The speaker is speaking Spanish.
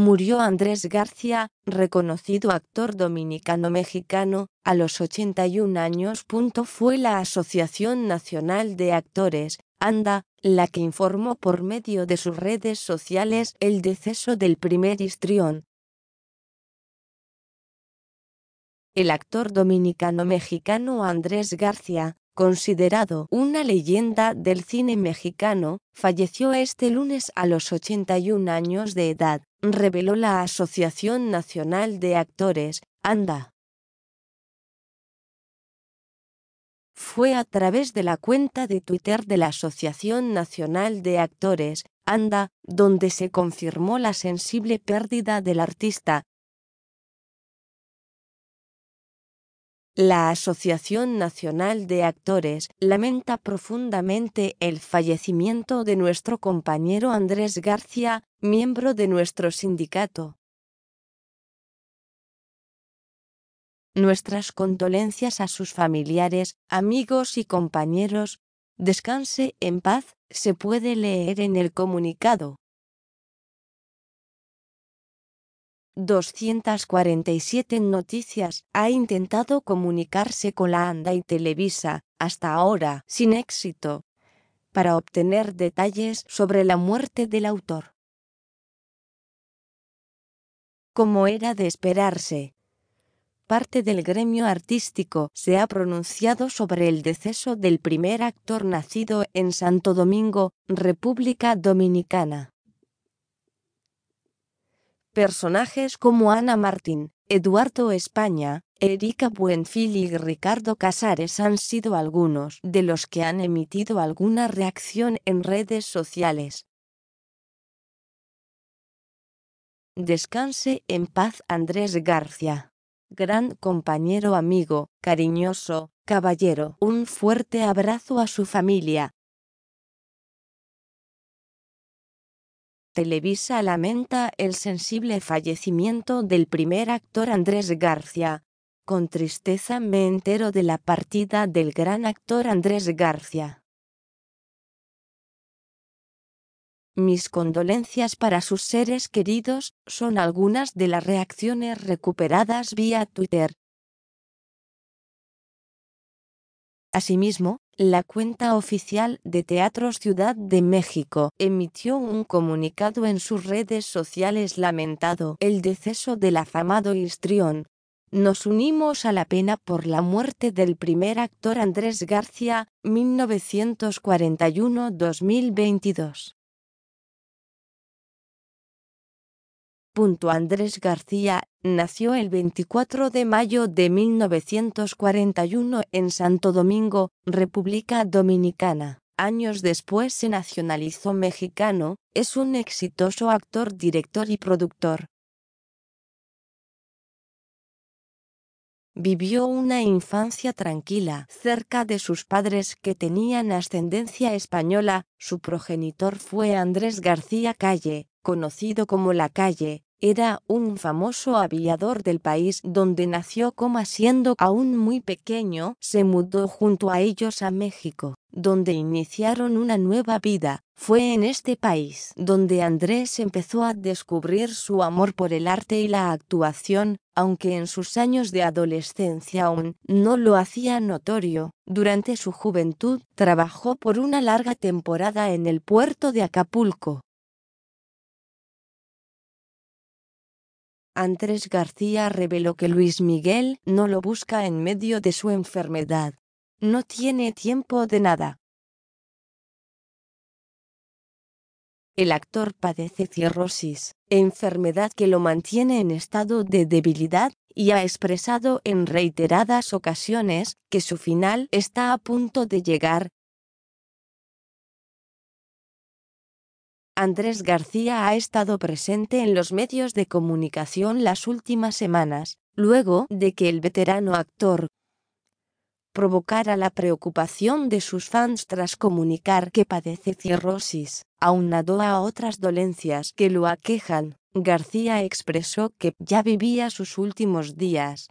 Murió Andrés García, reconocido actor dominicano-mexicano, a los 81 años. Fue la Asociación Nacional de Actores, ANDA, la que informó por medio de sus redes sociales el deceso del primer histrión. El actor dominicano-mexicano Andrés García, considerado una leyenda del cine mexicano, falleció este lunes a los 81 años de edad, reveló la Asociación Nacional de Actores, ANDA. Fue a través de la cuenta de Twitter de la Asociación Nacional de Actores, ANDA, donde se confirmó la sensible pérdida del artista, La Asociación Nacional de Actores lamenta profundamente el fallecimiento de nuestro compañero Andrés García, miembro de nuestro sindicato. Nuestras condolencias a sus familiares, amigos y compañeros. Descanse en paz, se puede leer en el comunicado. 247 Noticias ha intentado comunicarse con la ANDA y Televisa, hasta ahora sin éxito, para obtener detalles sobre la muerte del autor. Como era de esperarse, parte del gremio artístico se ha pronunciado sobre el deceso del primer actor nacido en Santo Domingo, República Dominicana. Personajes como Ana Martín, Eduardo España, Erika Buenfil y Ricardo Casares han sido algunos de los que han emitido alguna reacción en redes sociales. Descanse en paz Andrés García. Gran compañero amigo, cariñoso, caballero. Un fuerte abrazo a su familia, Televisa lamenta el sensible fallecimiento del primer actor Andrés García. Con tristeza me entero de la partida del gran actor Andrés García. Mis condolencias para sus seres queridos son algunas de las reacciones recuperadas vía Twitter. Asimismo, la cuenta oficial de Teatro Ciudad de México emitió un comunicado en sus redes sociales lamentado el deceso del afamado histrión. Nos unimos a la pena por la muerte del primer actor Andrés García, 1941-2022. Andrés García nació el 24 de mayo de 1941 en Santo Domingo, República Dominicana. Años después se nacionalizó mexicano, es un exitoso actor, director y productor. Vivió una infancia tranquila, cerca de sus padres que tenían ascendencia española, su progenitor fue Andrés García Calle, conocido como La Calle, era un famoso aviador del país donde nació, como siendo aún muy pequeño, se mudó junto a ellos a México, donde iniciaron una nueva vida. Fue en este país donde Andrés empezó a descubrir su amor por el arte y la actuación, aunque en sus años de adolescencia aún no lo hacía notorio. Durante su juventud, trabajó por una larga temporada en el puerto de Acapulco, Andrés García reveló que Luis Miguel no lo busca en medio de su enfermedad. No tiene tiempo de nada. El actor padece cirrosis, enfermedad que lo mantiene en estado de debilidad, y ha expresado en reiteradas ocasiones que su final está a punto de llegar, Andrés García ha estado presente en los medios de comunicación las últimas semanas, luego de que el veterano actor provocara la preocupación de sus fans tras comunicar que padece cirrosis, aunado a otras dolencias que lo aquejan. García expresó que ya vivía sus últimos días